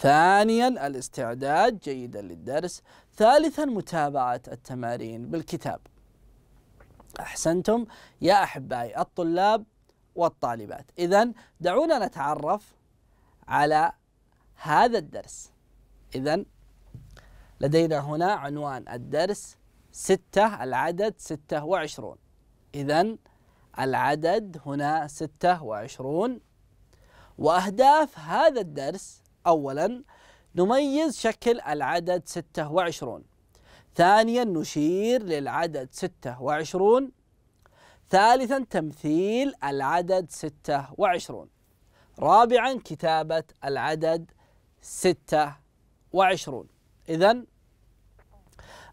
ثانيا الاستعداد جيدا للدرس ثالثا متابعة التمارين بالكتاب أحسنتم يا أحبائي الطلاب والطالبات إذا دعونا نتعرف على هذا الدرس إذا لدينا هنا عنوان الدرس ستة العدد ستة وعشرون إذا العدد هنا ستة وعشرون وأهداف هذا الدرس أولا نميز شكل العدد 26 ثانيا نشير للعدد 26 ثالثا تمثيل العدد 26 رابعا كتابة العدد 26 إذا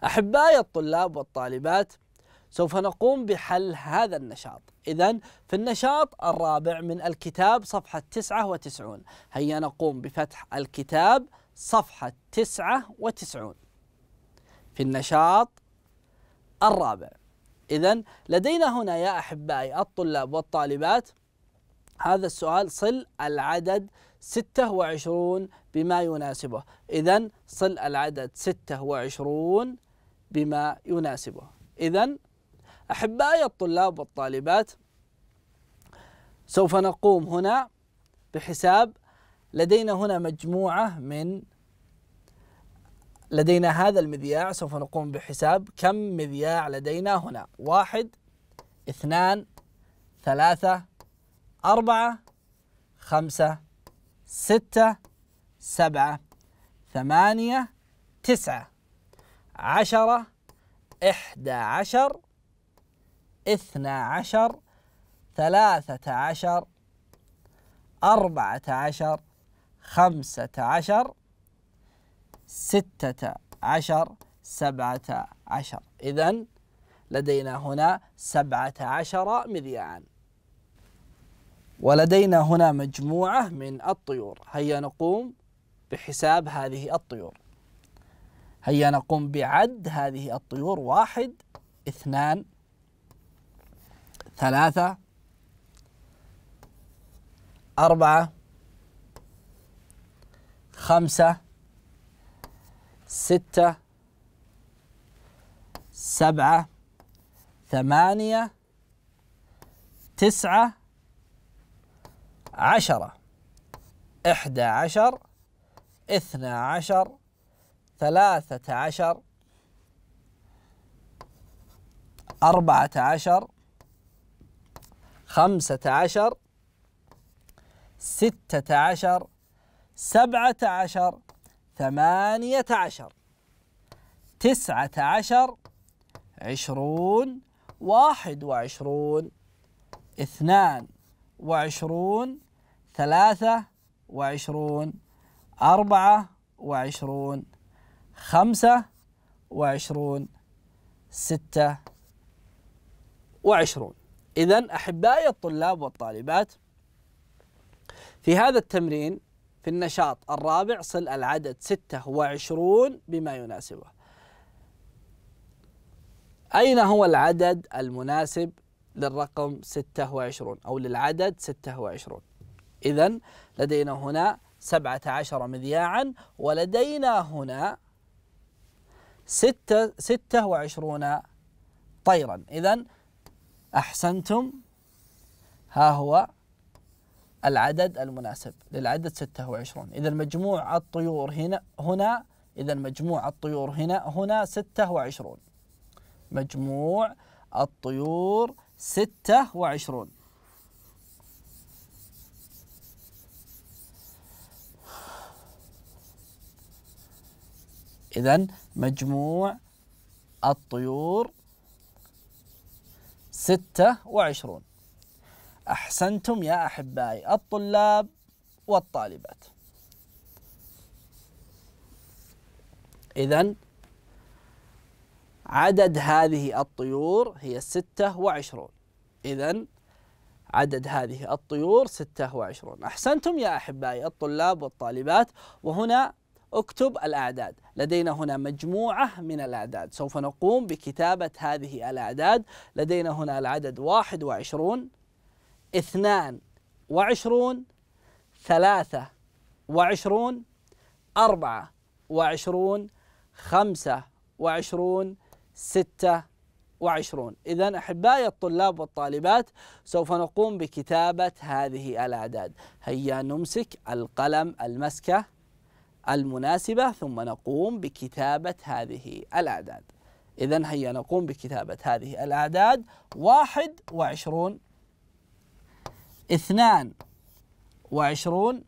أحبائي الطلاب والطالبات سوف نقوم بحل هذا النشاط إذا في النشاط الرابع من الكتاب صفحة 99 هيا نقوم بفتح الكتاب صفحة 99 في النشاط الرابع إذا لدينا هنا يا أحبائي الطلاب والطالبات هذا السؤال صل العدد 26 بما يناسبه إذا صل العدد 26 بما يناسبه إذا أحبائي الطلاب والطالبات سوف نقوم هنا بحساب لدينا هنا مجموعة من لدينا هذا المذياع سوف نقوم بحساب كم مذياع لدينا هنا واحد اثنان ثلاثة أربعة خمسة ستة سبعة ثمانية تسعة عشرة إحدى عشر اثنا عشر ثلاثة عشر أربعة عشر خمسة عشر ستة عشر سبعة عشر إذا لدينا هنا سبعة عشر مذياعا ولدينا هنا مجموعة من الطيور هيا نقوم بحساب هذه الطيور هيا نقوم بعد هذه الطيور واحد اثنان ثلاثة أربعة خمسة ستة سبعة ثمانية تسعة عشرة إحدى عشر اثنى عشر ثلاثة عشر أربعة عشر خمسة عشر ستة عشر سبعة عشر ثمانية عشر تسعة عشر عشرون واحد وعشرون اثنان وعشرون ثلاثة وعشرون أربعة وعشرون خمسة وعشرون ستة وعشرون إذا أحبائي الطلاب والطالبات في هذا التمرين في النشاط الرابع صل العدد 26 بما يناسبه أين هو العدد المناسب للرقم 26 أو للعدد 26 إذا لدينا هنا 17 مذياعا ولدينا هنا 6 26 طيرا إذا أحسنتم ها هو العدد المناسب للعدد 26 إذا مجموع الطيور هنا هنا إذا مجموع الطيور هنا هنا 26 مجموع الطيور 26 إذا مجموع الطيور ستة وعشرون أحسنتم يا أحبائي الطلاب والطالبات إذا عدد هذه الطيور هي ستة وعشرون إذا عدد هذه الطيور ستة وعشرون أحسنتم يا أحبائي الطلاب والطالبات وهنا اكتب الأعداد لدينا هنا مجموعة من الأعداد سوف نقوم بكتابة هذه الأعداد لدينا هنا العدد 21 22 23 24 25 26 إذا أحبائي الطلاب والطالبات سوف نقوم بكتابة هذه الأعداد هيا نمسك القلم المسكة المناسبة ثم نقوم بكتابة هذه الأعداد إذا هيا نقوم بكتابة هذه الأعداد واحد وعشرون اثنان وعشرون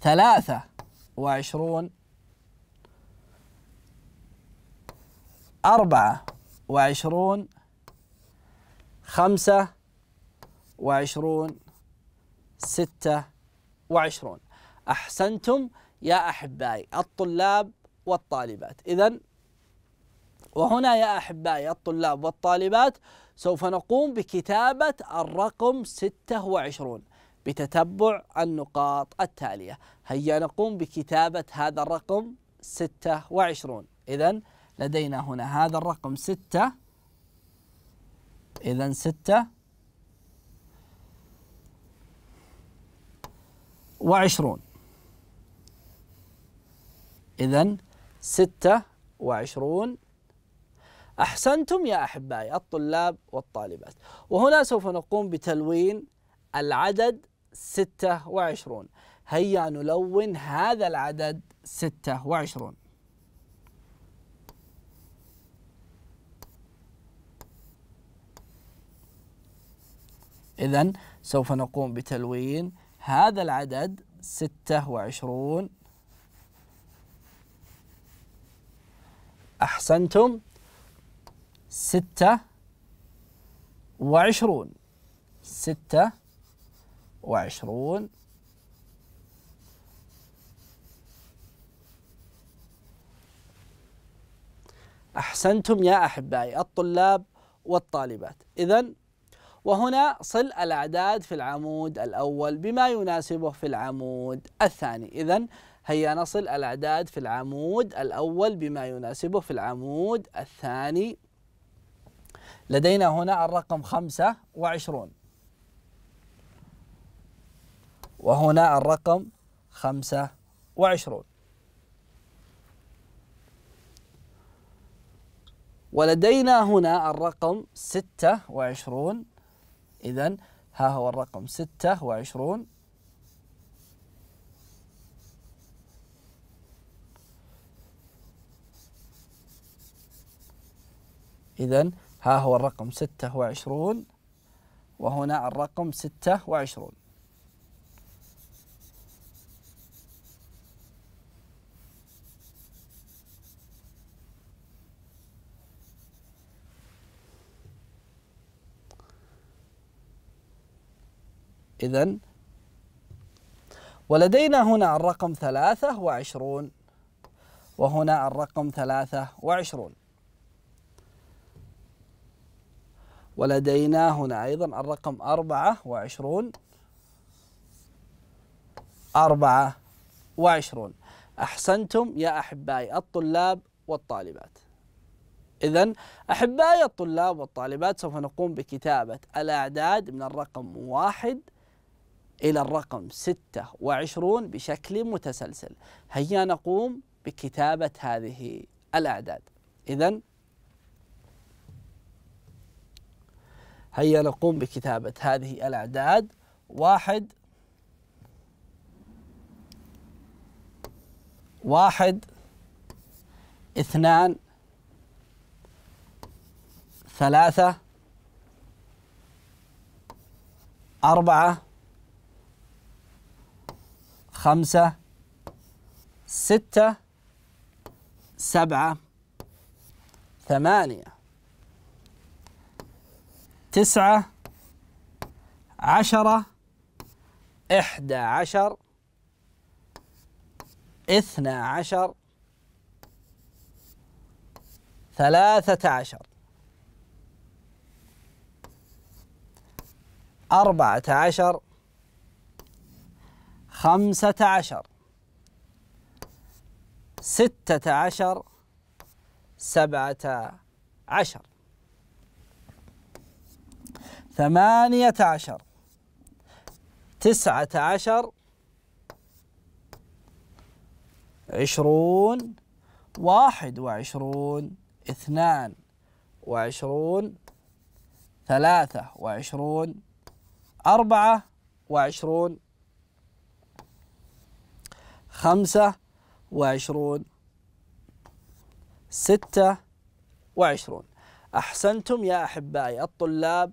ثلاثة وعشرون أربعة وعشرون خمسة وعشرون ستة وعشرون أحسنتم يا أحبائي الطلاب والطالبات إذا وهنا يا أحبائي الطلاب والطالبات سوف نقوم بكتابة الرقم 26 بتتبع النقاط التالية هيا نقوم بكتابة هذا الرقم 26 إذا لدينا هنا هذا الرقم 6 إذا 6 وعشرون إذا ستة وعشرون أحسنتم يا أحبائي الطلاب والطالبات وهنا سوف نقوم بتلوين العدد ستة وعشرون هيا نلون هذا العدد ستة وعشرون إذا سوف نقوم بتلوين هذا العدد ستة وعشرون أحسنتم ستة وعشرون ستة وعشرون أحسنتم يا أحبائي الطلاب والطالبات إذا وهنا صل الأعداد في العمود الأول بما يناسبه في العمود الثاني إذا هيا نصل الأعداد في العمود الأول بما يناسبه في العمود الثاني لدينا هنا الرقم 25 وهنا الرقم 25 ولدينا هنا الرقم 26 إذا ها هو الرقم 26 إذا ها هو الرقم 26 وهنا الرقم 26 إذا ولدينا هنا الرقم 23 وهنا الرقم 23 ولدينا هنا أيضا الرقم أربعة وعشرون أربعة وعشرون أحسنتم يا أحبائي الطلاب والطالبات إذا أحبائي الطلاب والطالبات سوف نقوم بكتابة الأعداد من الرقم واحد إلى الرقم ستة وعشرون بشكل متسلسل هيا نقوم بكتابة هذه الأعداد إذا هيا نقوم بكتابة هذه الأعداد واحد واحد اثنان ثلاثة أربعة خمسة ستة سبعة ثمانية تسعة عشرة إحدى عشر اثنى عشر ثلاثة عشر أربعة عشر خمسة عشر ستة عشر سبعة عشر ثمانية عشر تسعة عشر عشرون واحد وعشرون اثنان وعشرون ثلاثة وعشرون أربعة وعشرون خمسة وعشرون ستة وعشرون أحسنتم يا أحبائي الطلاب